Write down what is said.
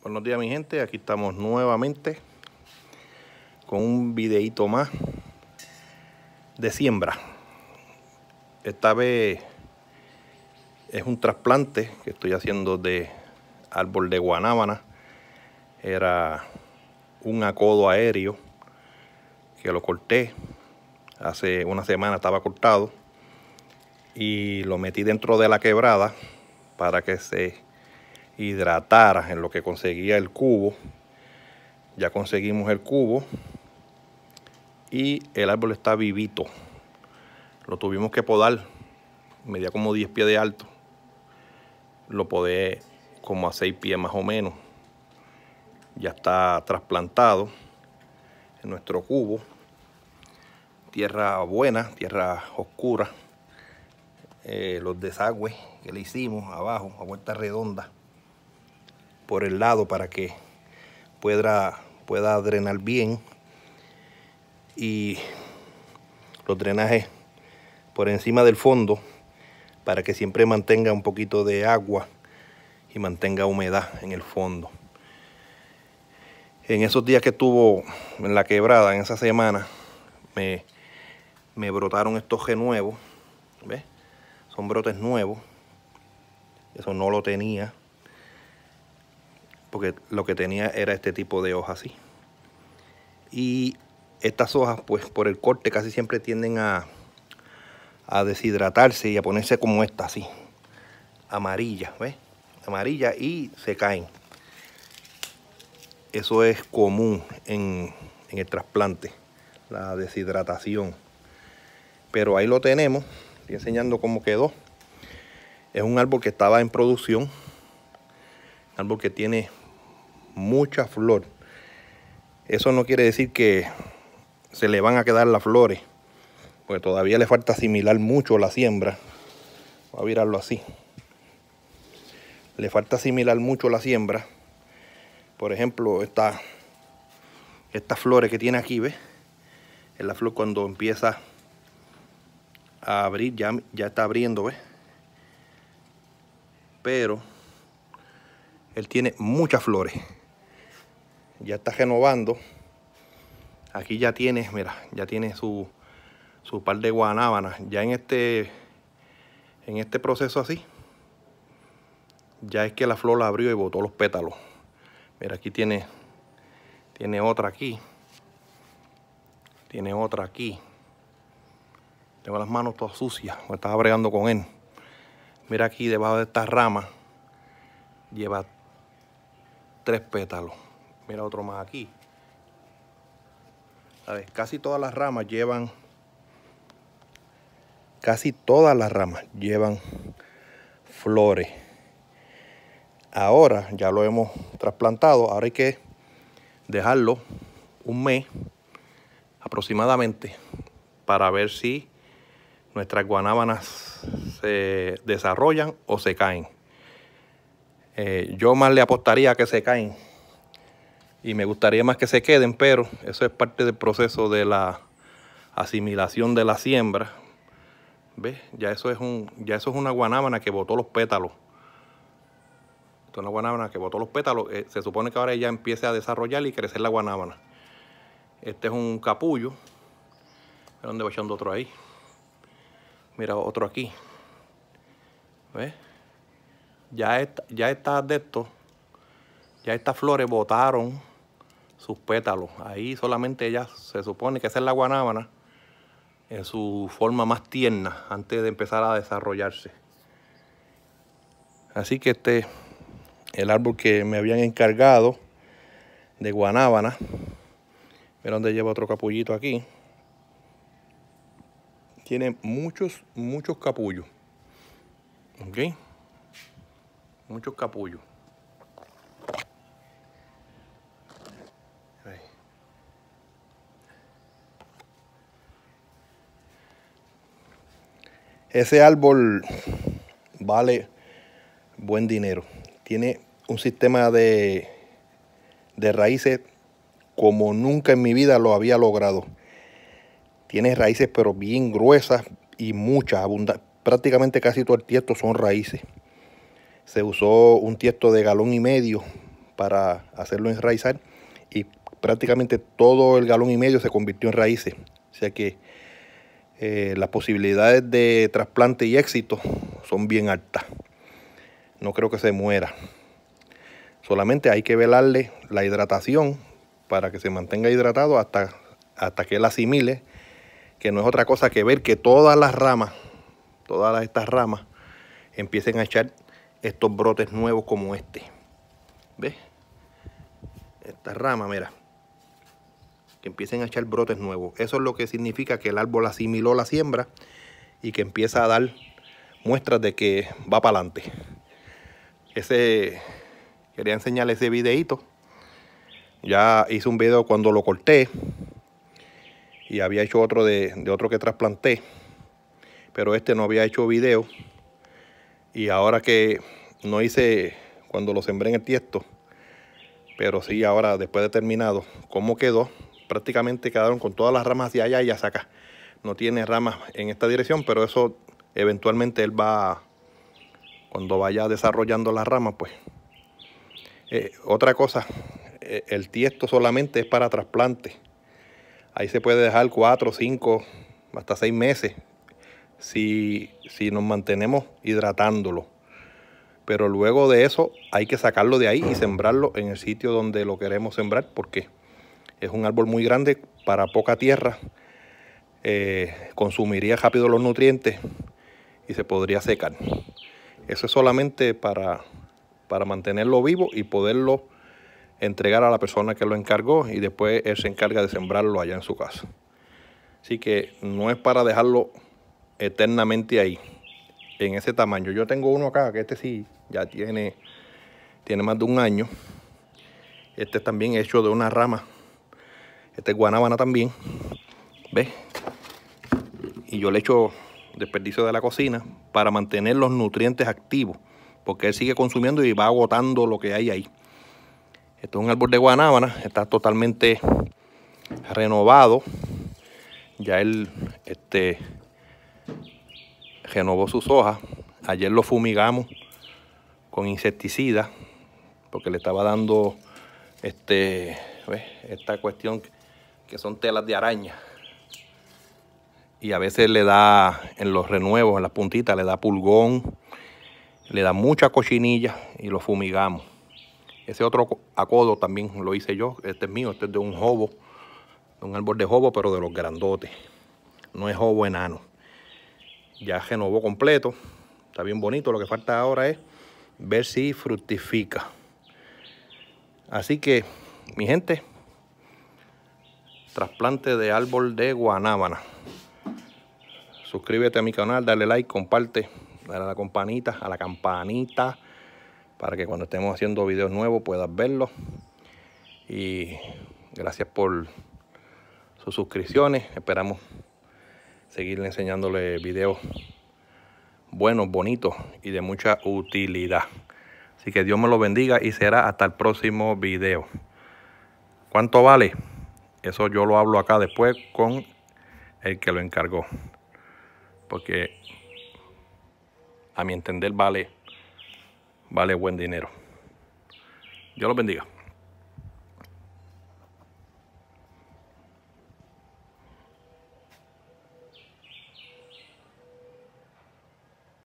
Buenos días mi gente, aquí estamos nuevamente con un videito más de siembra. Esta vez es un trasplante que estoy haciendo de árbol de guanábana. Era un acodo aéreo que lo corté. Hace una semana estaba cortado y lo metí dentro de la quebrada para que se hidratar en lo que conseguía el cubo. Ya conseguimos el cubo y el árbol está vivito. Lo tuvimos que podar, medía como 10 pies de alto. Lo podé como a 6 pies más o menos. Ya está trasplantado en nuestro cubo. Tierra buena, tierra oscura. Eh, los desagües que le hicimos abajo a vuelta redonda por el lado para que pueda, pueda drenar bien y los drenajes por encima del fondo para que siempre mantenga un poquito de agua y mantenga humedad en el fondo. En esos días que estuvo en la quebrada, en esa semana, me, brotaron estos genuevos. ¿Ves? Son brotes nuevos. Eso no lo tenía porque lo que tenía era este tipo de hojas así. Y estas hojas, pues por el corte, casi siempre tienden a, a deshidratarse y a ponerse como esta, así, amarilla, ¿ves? Amarilla y se caen. Eso es común en, en el trasplante, la deshidratación. Pero ahí lo tenemos, estoy enseñando cómo quedó. Es un árbol que estaba en producción, árbol que tiene mucha flor. Eso no quiere decir que se le van a quedar las flores, porque todavía le falta asimilar mucho la siembra. Voy a virarlo así. Le falta asimilar mucho la siembra. Por ejemplo, esta, estas flores que tiene aquí, ¿ves? la flor cuando empieza a abrir, ya, ya está abriendo, ¿ves? Pero él tiene muchas flores ya está renovando. Aquí ya tiene, mira, ya tiene su, su par de guanábanas. Ya en este, en este proceso así, ya es que la flor la abrió y botó los pétalos. Mira, aquí tiene, tiene otra aquí. Tiene otra aquí. Tengo las manos todas sucias, me estaba bregando con él. Mira aquí debajo de esta rama, lleva tres pétalos. Mira otro más aquí. casi todas las ramas llevan... Casi todas las ramas llevan flores. Ahora ya lo hemos trasplantado. Ahora hay que dejarlo un mes aproximadamente para ver si nuestras guanábanas se desarrollan o se caen. Eh, yo más le apostaría a que se caen y me gustaría más que se queden, pero eso es parte del proceso de la asimilación de la siembra. ¿Ves? Ya eso es, un, ya eso es una guanábana que botó los pétalos. Esto es una guanábana que botó los pétalos. Eh, se supone que ahora ya empiece a desarrollar y crecer la guanábana. Este es un capullo. ¿Dónde voy echando otro ahí? Mira, otro aquí. ¿Ves? Ya está, ya está de esto ya estas flores botaron sus pétalos. Ahí solamente ya se supone que es la guanábana en su forma más tierna antes de empezar a desarrollarse. Así que este el árbol que me habían encargado de guanábana. Mira donde lleva otro capullito aquí. Tiene muchos, muchos capullos. ¿Ok? Muchos capullos. Ese árbol vale buen dinero. Tiene un sistema de, raíces como nunca en mi vida lo había logrado. Tiene raíces pero bien gruesas y muchas, abundantes. Prácticamente casi todo el tiesto son raíces. Se usó un tiesto de galón y medio para hacerlo enraizar y prácticamente todo el galón y medio se convirtió en raíces. O sea que eh, las posibilidades de trasplante y éxito son bien altas. No creo que se muera. Solamente hay que velarle la hidratación para que se mantenga hidratado hasta, hasta que él asimile, que no es otra cosa que ver que todas las ramas, todas estas ramas, empiecen a echar estos brotes nuevos como este. ¿Ves? Esta rama, mira empiecen a echar brotes nuevos. Eso es lo que significa que el árbol asimiló la siembra y que empieza a dar muestras de que va para adelante. Ese, quería enseñarles ese videito. Ya hice un video cuando lo corté y había hecho otro de, otro que trasplanté, pero este no había hecho video. Y ahora que no hice cuando lo sembré en el tiesto, pero sí ahora después de terminado, cómo quedó, prácticamente quedaron con todas las ramas de allá y hacia acá. No tiene ramas en esta dirección, pero eso eventualmente él va, cuando vaya desarrollando las ramas, pues. Eh, otra cosa, eh, el tiesto solamente es para trasplante. Ahí se puede dejar 4, 5, hasta 6 meses si, si nos mantenemos hidratándolo. Pero luego de eso hay que sacarlo de ahí y sembrarlo en el sitio donde lo queremos sembrar ¿Por qué? Es un árbol muy grande para poca tierra. Eh, consumiría rápido los nutrientes y se podría secar. Eso es solamente para, para mantenerlo vivo y poderlo entregar a la persona que lo encargó y después él se encarga de sembrarlo allá en su casa. Así que no es para dejarlo eternamente ahí, en ese tamaño. Yo tengo uno acá, que este sí, ya tiene, tiene más de un año. Este también hecho de una rama este es guanábana también. ¿Ves? Y yo le echo desperdicio de la cocina para mantener los nutrientes activos. Porque él sigue consumiendo y va agotando lo que hay ahí. Esto es un árbol de guanábana. Está totalmente renovado. Ya él este, renovó sus hojas. Ayer lo fumigamos con insecticida porque le estaba dando este, esta cuestión que son telas de araña. Y a veces le da en los renuevos, en las puntitas, le da pulgón, le da mucha cochinilla y lo fumigamos. Ese otro acodo también lo hice yo. Este es mío, este es de un jobo, de un árbol de jobo, pero de los grandotes. No es jobo enano. Ya renovó completo. Está bien bonito. Lo que falta ahora es ver si fructifica. Así que, mi gente, trasplante de árbol de guanábana. Suscríbete a mi canal, dale like, comparte, dale a la campanita, a la campanita, para que cuando estemos haciendo videos nuevos puedas verlos. Y gracias por sus suscripciones. Esperamos seguir enseñándole videos buenos, bonitos y de mucha utilidad. Así que Dios me lo bendiga y será hasta el próximo video. ¿Cuánto vale? Eso yo lo hablo acá después con el que lo encargó. Porque a mi entender vale, vale buen dinero. Dios los bendiga.